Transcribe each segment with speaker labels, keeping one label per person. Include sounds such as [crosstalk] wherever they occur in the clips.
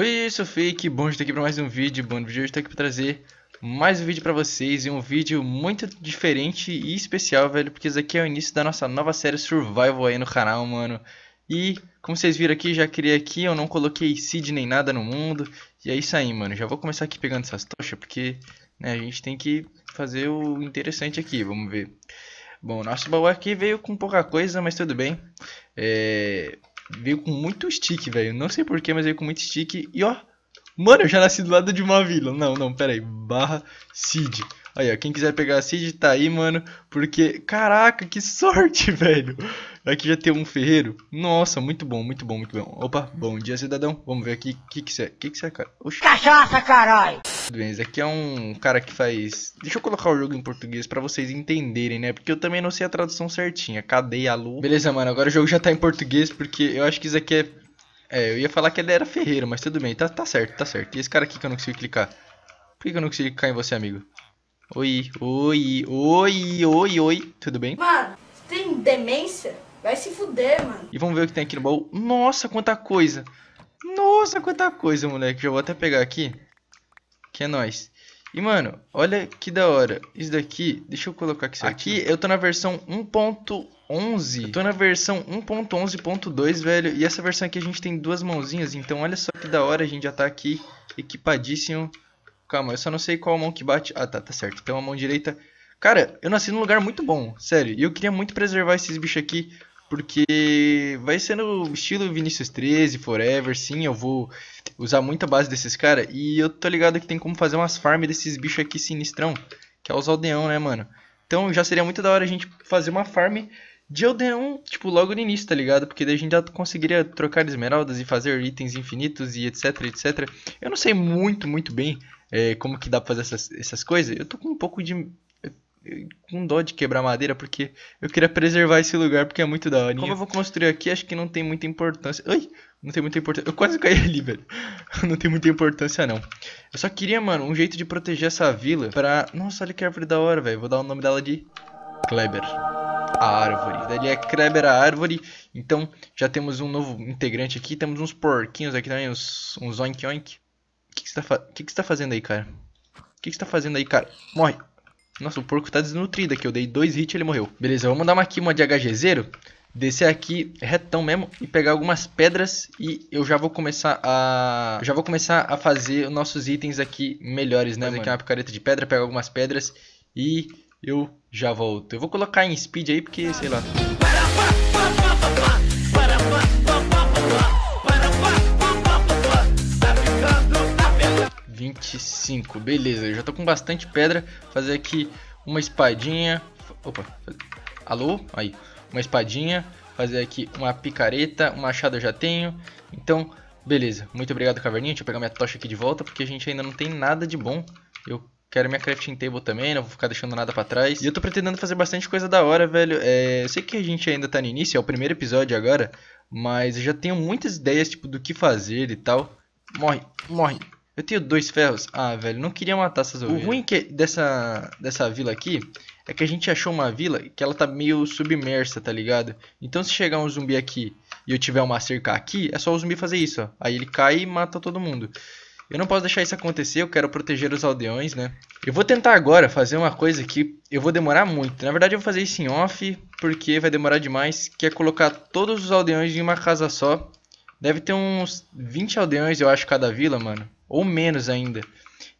Speaker 1: Oi, Sofia, que bom estar aqui para mais um vídeo. Bom, no vídeo hoje estou aqui para trazer mais um vídeo para vocês e um vídeo muito diferente e especial, velho, porque isso aqui é o início da nossa nova série Survival aí no canal, mano. E, como vocês viram aqui, já criei aqui, eu não coloquei seed nem nada no mundo, e é isso aí, mano. Já vou começar aqui pegando essas tochas, porque né, a gente tem que fazer o interessante aqui, vamos ver. Bom, nosso baú aqui veio com pouca coisa, mas tudo bem. É... Veio com muito stick, velho. Não sei porquê, mas veio com muito stick. E ó, mano, eu já nasci do lado de uma vila. Não, não, pera aí. Barra Seed. Aí, ó, quem quiser pegar a Seed tá aí, mano. Porque, caraca, que sorte, [laughs] velho. Aqui já tem um ferreiro. Nossa, muito bom, muito bom, muito bom. Opa, bom dia, cidadão. Vamos ver aqui. O que que você é? O que que é, cara? Oxi. Cachaça, caralho! Tudo bem. Esse aqui é um cara que faz. Deixa eu colocar o jogo em português para vocês entenderem, né? Porque eu também não sei a tradução certinha. Cadeia, Lu. Beleza, mano, agora o jogo já tá em português porque eu acho que isso aqui é. É, eu ia falar que ele era ferreiro, mas tudo bem, tá, tá certo, tá certo. E esse cara aqui que eu não consigo clicar? Por que, que eu não consigo clicar em você, amigo? Oi, oi, oi, oi, oi, tudo bem? Mano, tem demência? Vai se fuder, mano. E vamos ver o que tem aqui no baú. Nossa, quanta coisa! Nossa, quanta coisa, moleque. Já vou até pegar aqui que é nós. E, mano, olha que da hora. Isso daqui, deixa eu colocar aqui. aqui. eu tô na versão 1.11. Eu tô na versão 1.11.2, velho. E essa versão aqui a gente tem duas mãozinhas. Então, olha só que da hora. A gente já tá aqui equipadíssimo. Calma, eu só não sei qual mão que bate. Ah, tá, tá certo. Então, a mão direita... Cara, eu nasci num lugar muito bom, sério. E eu queria muito preservar esses bichos aqui. Porque vai ser no estilo Vinicius 13, Forever, sim, eu vou usar muita base desses caras. E eu tô ligado que tem como fazer umas farm desses bichos aqui sinistrão. Que é os aldeão, né, mano? Então já seria muito da hora a gente fazer uma farm de aldeão, tipo, logo no início, tá ligado? Porque daí a gente já conseguiria trocar esmeraldas e fazer itens infinitos e etc, etc. Eu não sei muito, muito bem é, como que dá pra fazer essas, essas coisas. Eu tô com um pouco de com dó de quebrar madeira, porque eu queria preservar esse lugar, porque é muito da hora. Como eu vou construir aqui, acho que não tem muita importância. Ai, não tem muita importância. Eu quase caí ali, velho. [laughs] Não tem muita importância, não. Eu só queria, mano, um jeito de proteger essa vila pra... Nossa, olha que árvore da hora, velho. Vou dar o nome dela de... Kleber. A árvore. Daí é Kleber a árvore. Então, já temos um novo integrante aqui. Temos uns porquinhos aqui também. Uns, uns oink oink. O que, você tá fa... que, que tá fazendo aí, cara? O que, você tá fazendo aí, cara? Morre. Nossa, o porco tá desnutrido aqui. Eu dei dois hits e ele morreu. Beleza, vamos dar uma aqui uma de hg zero descer aqui retão mesmo e pegar algumas pedras e eu já vou começar a já vou começar a fazer os nossos itens aqui melhores, né, fazer aqui uma picareta de pedra, pegar algumas pedras e eu já volto. Eu vou colocar em speed aí porque, sei lá. 25 cinco, beleza, eu já tô com bastante pedra, fazer aqui uma espadinha, opa, alô, aí, uma espadinha, fazer aqui uma picareta, um machado eu já tenho. Então, beleza. Muito obrigado, caverninha. Deixa eu pegar minha tocha aqui de volta, porque a gente ainda não tem nada de bom. Eu quero minha crafting table também, não vou ficar deixando nada pra trás. E eu tô pretendendo fazer bastante coisa da hora, velho. É, eu sei que a gente ainda tá no início, é o primeiro episódio agora, mas eu já tenho muitas ideias, tipo, do que fazer e tal. Morre, morre. Eu tenho dois ferros. Ah, velho, não queria matar essas ovelhas. O ruim que dessa, dessa vila aqui é que a gente achou uma vila que ela tá meio submersa, tá ligado? Então se chegar um zumbi aqui e eu tiver uma cerca aqui, é só o zumbi fazer isso, ó. Aí ele cai e mata todo mundo. Eu não posso deixar isso acontecer, eu quero proteger os aldeões, né? Eu vou tentar agora fazer uma coisa que eu vou demorar muito. Na verdade eu vou fazer isso em off, porque vai demorar demais, que é colocar todos os aldeões em uma casa só. Deve ter uns 20 aldeões, eu acho, cada vila, mano ou menos ainda.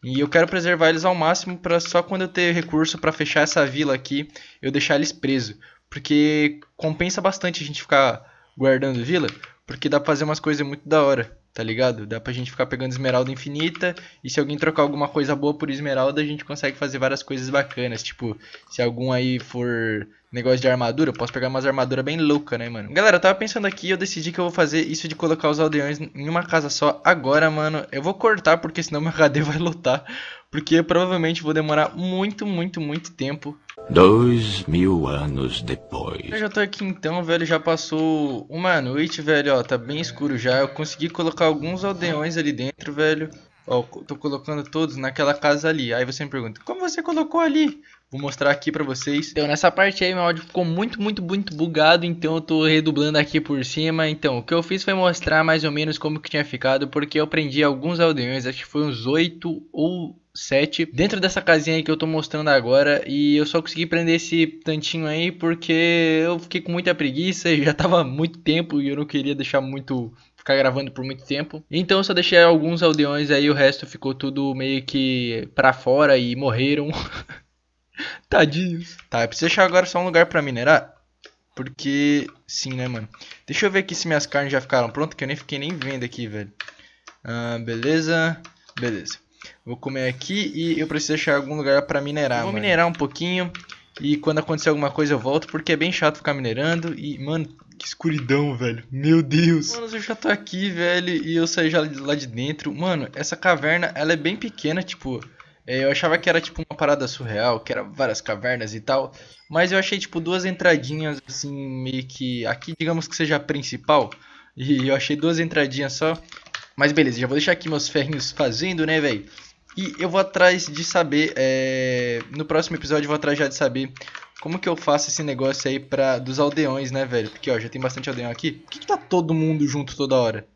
Speaker 1: E eu quero preservar eles ao máximo para só quando eu ter recurso para fechar essa vila aqui, eu deixar eles presos. Porque compensa bastante a gente ficar guardando vila, porque dá pra fazer umas coisas muito da hora tá ligado? Dá pra gente ficar pegando esmeralda infinita e se alguém trocar alguma coisa boa por esmeralda, a gente consegue fazer várias coisas bacanas. Tipo, se algum aí for negócio de armadura, eu posso pegar umas armaduras bem louca, né, mano? Galera, eu tava pensando aqui eu decidi que eu vou fazer isso de colocar os aldeões em uma casa só agora, mano. Eu vou cortar porque senão meu HD [laughs] vai lotar porque provavelmente vou demorar muito, muito, muito tempo. Dois mil anos depois. Eu já tô aqui então, velho. Já passou uma noite, velho. Ó, tá bem escuro já. Eu consegui colocar alguns aldeões ali dentro, velho. Ó, tô colocando todos naquela casa ali. Aí você me pergunta, como você colocou ali? Vou mostrar aqui pra vocês. Então, nessa parte aí, meu áudio ficou muito, muito, muito bugado. Então, eu tô redublando aqui por cima. Então, o que eu fiz foi mostrar mais ou menos como que tinha ficado. Porque eu prendi alguns aldeões, acho que foi uns 8 ou 7. Dentro dessa casinha aí que eu tô mostrando agora. E eu só consegui prender esse tantinho aí porque eu fiquei com muita preguiça. E [laughs] já tava muito tempo e eu não queria deixar muito ficar gravando por muito tempo. Então eu só deixei alguns aldeões aí, o resto ficou tudo meio que pra fora e morreram. [laughs] Tadinhos. Tá, eu preciso achar agora só um lugar pra minerar. Porque, sim, né, mano? Deixa eu ver aqui se minhas carnes já ficaram prontas, que eu nem fiquei nem vendo aqui, velho. Ah, beleza, beleza. Vou comer aqui e eu preciso achar algum lugar pra minerar, Vou mano. minerar um pouquinho e quando acontecer alguma coisa eu volto, porque é bem chato ficar minerando. E, mano, que escuridão, velho. Meu Deus. Mano, eu já tô aqui, velho, e eu saí já lá de dentro. Mano, essa caverna, ela é bem pequena, tipo. É, eu achava que era tipo uma parada surreal, que era várias cavernas e tal. Mas eu achei tipo duas entradinhas, assim, meio que. Aqui, digamos que seja a principal. E eu achei duas entradinhas só. Mas beleza, já vou deixar aqui meus ferrinhos fazendo, né, velho? E eu vou atrás de saber. É... No próximo episódio eu vou atrás já de saber como que eu faço esse negócio aí pra, dos aldeões, né, velho? Porque, ó, já tem bastante aldeão aqui. Por que, que tá todo mundo junto toda hora?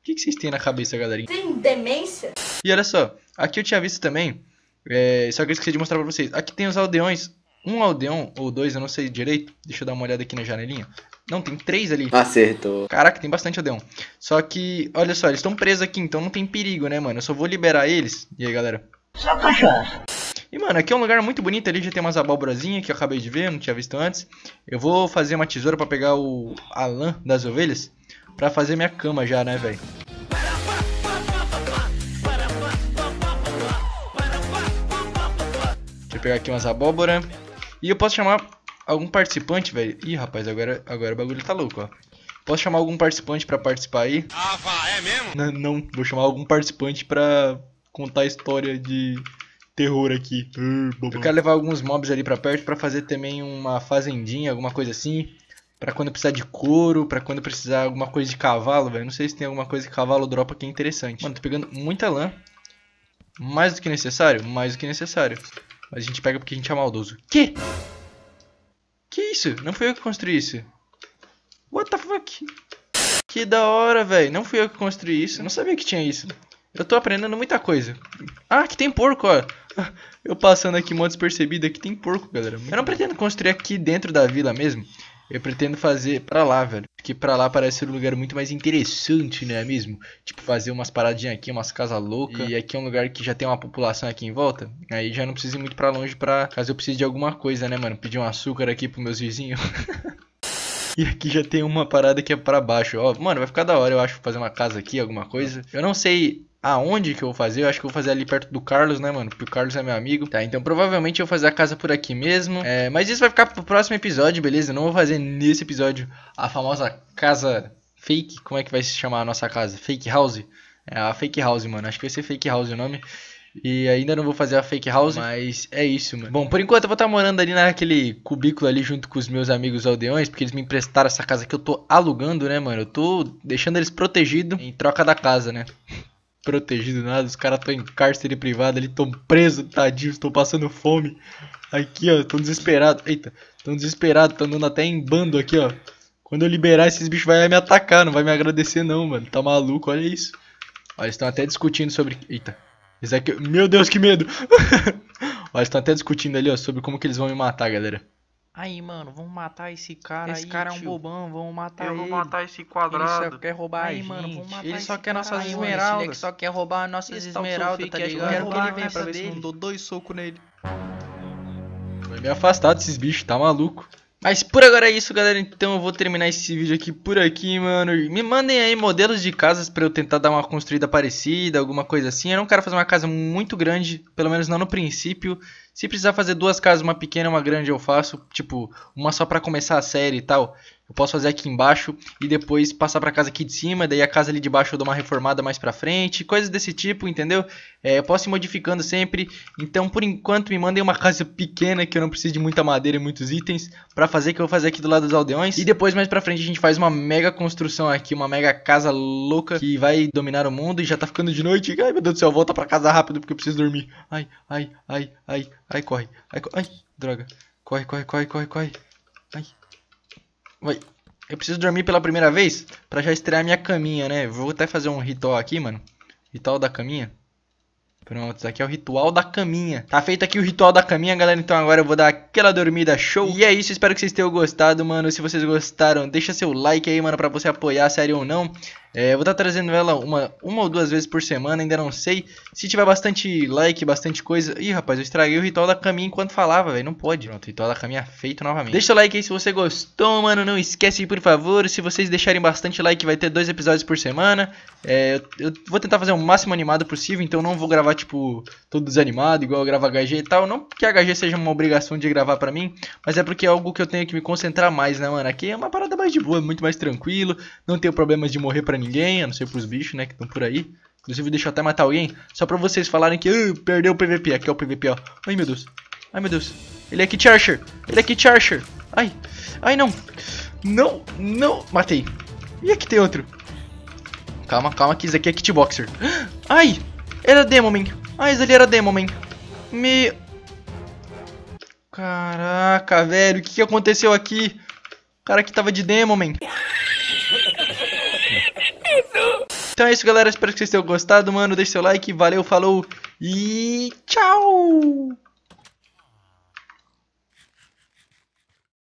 Speaker 1: O que, que vocês têm na cabeça, galerinha? Tem demência? E olha só, aqui eu tinha visto também, é, só que eu esqueci de mostrar pra vocês. Aqui tem os aldeões, um aldeão ou dois, eu não sei direito. Deixa eu dar uma olhada aqui na janelinha. Não, tem três ali. Acertou. Caraca, tem bastante aldeão. Só que, olha só, eles estão presos aqui, então não tem perigo, né, mano? Eu só vou liberar eles. E aí, galera? Só cachorro. E, mano, aqui é um lugar muito bonito ali, já tem umas abobrazinhas que eu acabei de ver, não tinha visto antes. Eu vou fazer uma tesoura pra pegar o a lã das ovelhas pra fazer minha cama já, né, velho? Deixa eu pegar aqui umas abóbora. E eu posso chamar algum participante, velho. Ih, rapaz, agora, agora o bagulho tá louco, ó. Posso chamar algum participante pra participar aí? Ah, vá, é mesmo? Não, não vou chamar algum participante pra contar a história de terror aqui. Eu quero levar alguns mobs ali para perto para fazer também uma fazendinha, alguma coisa assim. Pra quando precisar de couro, pra quando precisar alguma coisa de cavalo, velho. Não sei se tem alguma coisa que cavalo dropa aqui é interessante. Mano, tô pegando muita lã. Mais do que necessário? Mais do que necessário. Mas a gente pega porque a gente é maldoso. Que? Que isso? Não fui eu que construí isso. What the fuck? Que da hora, velho. Não fui eu que construí isso. Eu não sabia que tinha isso. Eu tô aprendendo muita coisa. Ah, aqui tem porco, ó. Eu passando aqui mó despercebido, aqui tem porco, galera. Eu não pretendo construir aqui dentro da vila mesmo. Eu pretendo fazer pra lá, velho. Porque pra lá parece ser um lugar muito mais interessante, né, mesmo? Tipo, fazer umas paradinhas aqui, umas casas loucas. E aqui é um lugar que já tem uma população aqui em volta. Aí já não preciso ir muito pra longe pra... Caso eu precise de alguma coisa, né, mano? Pedir um açúcar aqui pros meus vizinhos. [laughs] E aqui já tem uma parada que é para baixo. Ó, mano, vai ficar da hora, eu acho, fazer uma casa aqui, alguma coisa. Eu não sei aonde que eu vou fazer. Eu acho que eu vou fazer ali perto do Carlos, né, mano? Porque o Carlos é meu amigo. Tá, então provavelmente eu vou fazer a casa por aqui mesmo. É, mas isso vai ficar pro próximo episódio, beleza? Eu não vou fazer nesse episódio a famosa casa fake. Como é que vai se chamar a nossa casa? Fake house? É a fake house, mano. Acho que vai ser fake house o nome. E ainda não vou fazer a fake house, mas é isso, mano. Bom, por enquanto eu vou estar tá morando ali naquele cubículo ali junto com os meus amigos aldeões, porque eles me emprestaram essa casa que eu tô alugando, né, mano? Eu tô deixando eles protegidos em troca da casa, né? [laughs] protegido nada, os caras estão em cárcere privado ali, tão preso, tadinho, estão passando fome. Aqui, ó, tão desesperado. Eita, tão desesperado, tão andando até em bando aqui, ó. Quando eu liberar, esses bichos vai me atacar, não vai me agradecer não, mano. Tá maluco, olha isso. Ó, eles estão até discutindo sobre... Eita, meu Deus, que medo! ó, eles estão até discutindo ali, ó, sobre como que eles vão me matar, galera. Aí, mano, vamos matar esse cara esse aí, cara é um tio. bobão, vamos matar Eu ele. Eu vou matar esse quadrado. Ele só quer roubar aí, a gente. Mano, vamos matar ele só quer nossas aí, esmeraldas. Ele só quer roubar as nossas esse esmeraldas, tá ligado? Eu quero que ele venha pra ver se não dou dois socos nele. Vai me afastar desses bichos, tá maluco? Mas por agora é isso, galera. Então eu vou terminar esse vídeo aqui por aqui, mano. Me mandem aí modelos de casas pra eu tentar dar uma construída parecida, alguma coisa assim. Eu não quero fazer uma casa muito grande, pelo menos não no princípio. Se precisar fazer duas casas, uma pequena e uma grande, eu faço. Tipo, uma só pra começar a série e tal. Eu posso fazer aqui embaixo e depois passar para a casa aqui de cima, daí a casa ali de baixo eu dou uma reformada mais para frente, coisas desse tipo, entendeu? É, eu posso ir modificando sempre. Então, por enquanto, me mandem uma casa pequena que eu não preciso de muita madeira e muitos itens para fazer, que eu vou fazer aqui do lado dos aldeões. E depois, mais para frente, a gente faz uma mega construção aqui, uma mega casa louca que vai dominar o mundo e já tá ficando de noite. Ai, meu Deus do céu, volta para casa rápido porque eu preciso dormir. Ai, ai, ai, ai, ai, corre. Ai, corre. ai droga. Corre, corre, corre, corre, corre. Ai, Vai. Eu preciso dormir pela primeira vez pra já estrear minha caminha, né? Vou até fazer um ritual aqui, mano. Ritual da caminha. Pronto, isso aqui é o ritual da caminha. Tá feito aqui o ritual da caminha, galera. Então agora eu vou dar aquela dormida show. E é isso, espero que vocês tenham gostado, mano. Se vocês gostaram, deixa seu like aí, mano, pra você apoiar a série ou não. É, vou estar trazendo ela uma, uma ou duas vezes por semana, ainda não sei. Se tiver bastante like, bastante coisa. Ih, rapaz, eu estraguei o ritual da caminha enquanto falava, velho. Não pode. Pronto, ritual da caminha é feito novamente. Deixa o like aí se você gostou, mano. Não esquece, por favor. Se vocês deixarem bastante like, vai ter dois episódios por semana. É, eu vou tentar fazer o máximo animado possível, então não vou gravar, tipo, todo desanimado, igual eu gravo HG e tal. Não que HG seja uma obrigação de gravar pra mim, mas é porque é algo que eu tenho que me concentrar mais, né, mano? Aqui é uma parada mais de boa, muito mais tranquilo. Não tenho problemas de morrer pra ninguém, a não ser pros bichos, né, que estão por aí. Inclusive, deixa eu até matar alguém, só pra vocês falarem que uh, perdeu o PVP. Aqui é o PVP, ó. Ai, meu Deus. Ai, meu Deus. Ele é aqui, Charger, Ele é aqui, Charger. Ai. Ai, não. Não, não. Matei. E aqui tem outro. Calma, calma, que isso aqui é Kitboxer. Boxer. [gasps] Ai. Era Demoman. Ai, isso ali era Demoman. Me... Caraca, velho. O que, que aconteceu aqui? O cara que tava de Demoman. Então é isso, galera. Espero que vocês tenham gostado, mano. Deixe seu like. Valeu, falou e tchau!